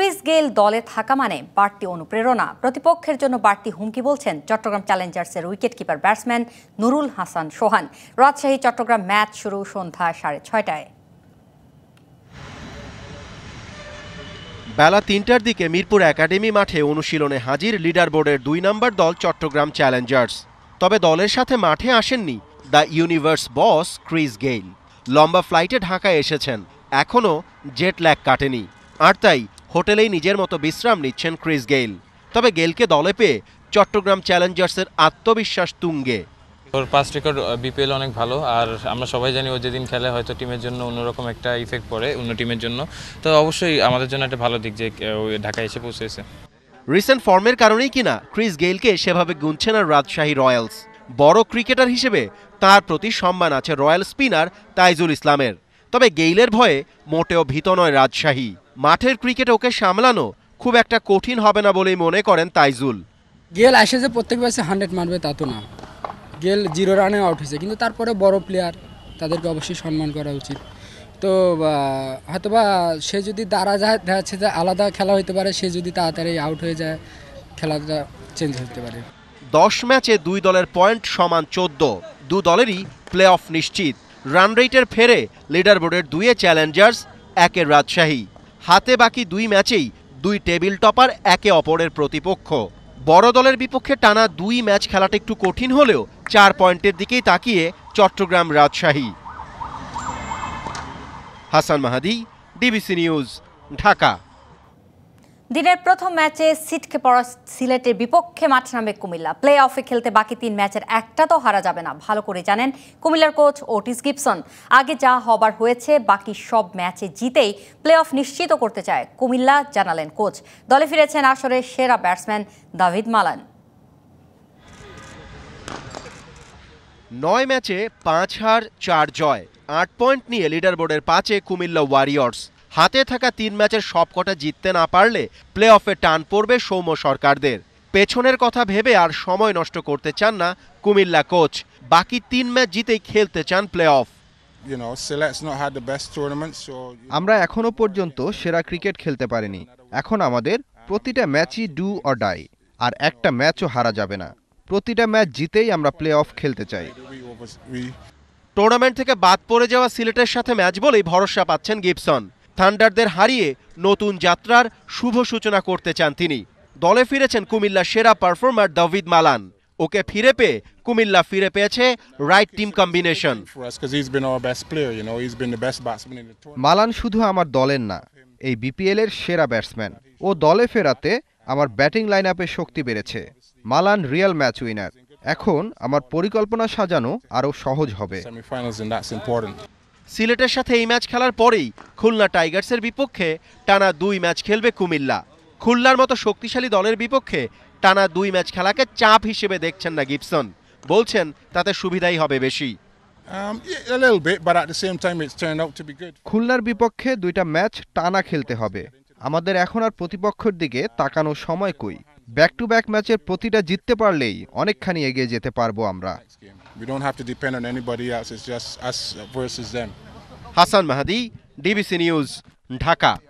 Chris Gayle দলে থাকা মানে বাড়তি অনুপ্রেরণা প্রতিপক্ষের জন্য বাড়তি হুমকি বলছেন চট্টগ্রাম চ্যালেঞ্জার্সের wicket keeper batsman Nurul Hasan Sohan Rajshahi Chattogram match শুরু সন্ধ্যা সাড়ে ছয়টায় বেলা তিনটার দিকে মিরপুর একাডেমি মাঠে অনুশীলনে হাজির লিডার বোর্ডের দুই নম্বর দল চট্টগ্রাম চ্যালেঞ্জার্স তবে দলের সাথে মাঠে আসেননি the universe boss Chris Gayle লম্বা ফ্লাইটে ঢাকায় এসেছেন এখনও জেট ল্যাগ কাটেনি আর তাই হোটেলেই নিজের মতো বিশ্রাম নিচ্ছেন ক্রিস গেইল তবে গেলকে দলে পেয়ে চট্টগ্রাম চ্যালেঞ্জার্সের আত্মবিশ্বাস তুঙ্গে ওর পাস্ট রেকর্ড বিপিএল অনেক ভালো আর আমরা সবাই জানি ও যেদিন খেলে হয়তো টিমের জন্য অন্যরকম একটা ইফেক্ট পড়ে অন্য টিমের জন্য তো অবশ্যই আমাদের জন্য একটা ভালো দিক যে ঢাকায় এসে পৌঁছেছে রিসেন্ট ফর্মের কারণেই কিনা ক্রিস গেইলকে সেভাবে গুনছে না রাজশাহী রয়্যালস বড় ক্রিকেটার হিসেবে তার প্রতি সম্মান আছে রয়্যাল স্পিনার তাইজুল ইসলামের তবে গেইলের ভয়ে মোটেও ভীত নয় রাজশাহী মাঠের ক্রিকেট ওকে সামলানো খুব একটা কঠিন হবে না বলেই মনে করেন তাইজুল গেল আসে যে প্রত্যেক ম্যাচে হান্ড্রেড মারবে তা তো না গেল জিরো রানে আউট হয়েছে কিন্তু তারপরে বড় প্লেয়ার তাদেরকে অবশ্যই সম্মান করা উচিত তো হয়তোবা সে যদি দাঁড়া যায় দেখা যাচ্ছে যে আলাদা খেলা হইতে পারে সে যদি তাড়াতাড়ি আউট হয়ে যায় খেলাটা চেঞ্জ হতে পারে দশ ম্যাচে দুই দলের পয়েন্ট সমান চোদ্দ দু দলেরই প্লে অফ নিশ্চিত রান রেটের ফেরে লিডার বোর্ডের দুয়ে চ্যালেঞ্জার্স একে রাজশাহী হাতে বাকি দুই ম্যাচেই দুই টেবিল টপার একে অপরের প্রতিপক্ষ বড় দলের বিপক্ষে টানা দুই ম্যাচ খেলাটা একটু কঠিন হলেও চার পয়েন্টের দিকেই তাকিয়ে চট্টগ্রাম রাজশাহী হাসান মাহাদি ডিবিসি নিউজ ঢাকা দিনের প্রথম ম্যাচে সিটকে পড়া সিলেটের বিপক্ষে মাঠ নামে কুমিল্লা প্লে অফে খেলতে বাকি তিন ম্যাচের একটা তো হারা যাবে না ভালো করে জানেন কুমিল্লার কোচ ওটিস গিপসন আগে যা হবার হয়েছে বাকি সব ম্যাচে জিতেই প্লে অফ নিশ্চিত করতে চায় কুমিল্লা জানালেন কোচ দলে ফিরেছেন আসরের সেরা ব্যাটসম্যান দাভিদ মালান নয় ম্যাচে পাঁচ হার চার জয় আট পয়েন্ট নিয়ে লিডার বোর্ডের পাঁচে কুমিল্লা ওয়ারিয়র্স হাতে থাকা তিন ম্যাচের সবকটা জিততে না পারলে প্লে অফে টান পড়বে সৌম্য সরকারদের পেছনের কথা ভেবে আর সময় নষ্ট করতে চান না কুমিল্লা কোচ বাকি তিন ম্যাচ জিতেই খেলতে চান প্লে অফ আমরা এখনো পর্যন্ত সেরা ক্রিকেট খেলতে পারিনি এখন আমাদের প্রতিটা ম্যাচই ডু অর ডাই আর একটা ম্যাচও হারা যাবে না প্রতিটা ম্যাচ জিতেই আমরা প্লে অফ খেলতে চাই টুর্নামেন্ট থেকে বাদ পড়ে যাওয়া সিলেটের সাথে ম্যাচ বলেই ভরসা পাচ্ছেন গিবসন থান্ডারদের হারিয়ে নতুন যাত্রার শুভ সূচনা করতে চান তিনি দলে ফিরেছেন কুমিল্লা সেরা পারফর্মার দাভিদ মালান ওকে ফিরে পেয়ে কুমিল্লা ফিরে পেয়েছে রাইট টিম কম্বিনেশন মালান শুধু আমার দলের না এই বিপিএল এর সেরা ব্যাটসম্যান ও দলে ফেরাতে আমার ব্যাটিং লাইন শক্তি বেড়েছে মালান রিয়াল ম্যাচ উইনার এখন আমার পরিকল্পনা সাজানো আরও সহজ হবে সিলেটের সাথে এই ম্যাচ খেলার পরেই খুলনা টাইগার্সের বিপক্ষে টানা দুই ম্যাচ খেলবে কুমিল্লা খুলনার মতো শক্তিশালী দলের বিপক্ষে টানা দুই ম্যাচ খেলাকে চাপ হিসেবে দেখছেন না গিবসন বলছেন তাতে সুবিধাই হবে বেশি um, খুলনার বিপক্ষে দুইটা ম্যাচ টানা খেলতে হবে আমাদের এখন আর প্রতিপক্ষের দিকে তাকানো সময় কই ব্যাক টু ব্যাক ম্যাচের প্রতিটা জিততে পারলেই অনেকখানি এগিয়ে যেতে পারবো আমরা হাসান মাহাদি ডিবিসি নিউজ ঢাকা